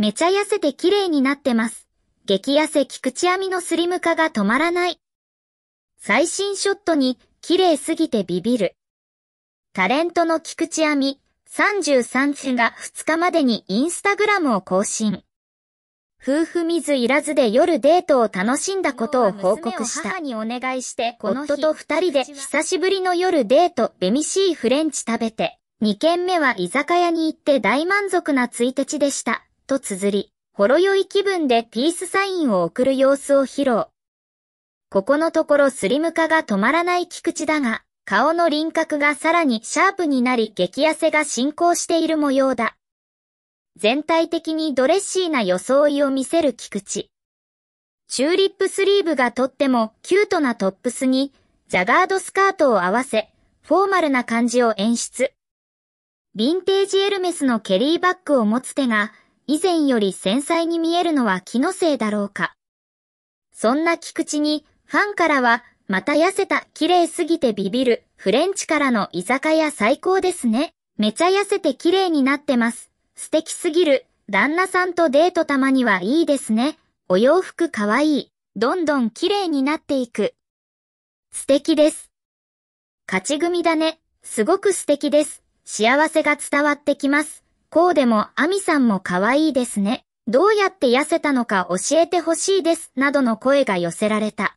めちゃ痩せて綺麗になってます。激痩せ菊池亜美のスリム化が止まらない。最新ショットに綺麗すぎてビビる。タレントの菊池亜美33歳が2日までにインスタグラムを更新。夫婦水いらずで夜デートを楽しんだことを報告した。母にお願いして、夫と二人で久しぶりの夜デート、ベミシーフレンチ食べて、二軒目は居酒屋に行って大満足なついてちでした。と綴り、ほろ酔い気分でピースサインを送る様子を披露。ここのところスリム化が止まらない菊池だが、顔の輪郭がさらにシャープになり激痩せが進行している模様だ。全体的にドレッシーな装いを見せる菊池。チューリップスリーブがとってもキュートなトップスに、ジャガードスカートを合わせ、フォーマルな感じを演出。ヴィンテージエルメスのケリーバッグを持つ手が、以前より繊細に見えるのは気のせいだろうか。そんな菊池に、ファンからは、また痩せた、綺麗すぎてビビる、フレンチからの居酒屋最高ですね。めちゃ痩せて綺麗になってます。素敵すぎる、旦那さんとデートたまにはいいですね。お洋服かわいい。どんどん綺麗になっていく。素敵です。勝ち組だね。すごく素敵です。幸せが伝わってきます。こうでもアミさんも可愛いですね。どうやって痩せたのか教えてほしいです、などの声が寄せられた。